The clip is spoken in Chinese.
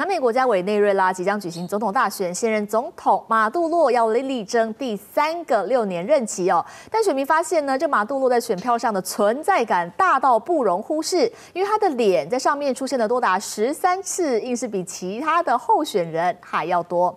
南美国家委内瑞拉即将举行总统大选，现任总统马杜洛要力力争第三个六年任期哦。但选民发现呢，这马杜洛在选票上的存在感大到不容忽视，因为他的脸在上面出现了多达十三次，硬是比其他的候选人还要多。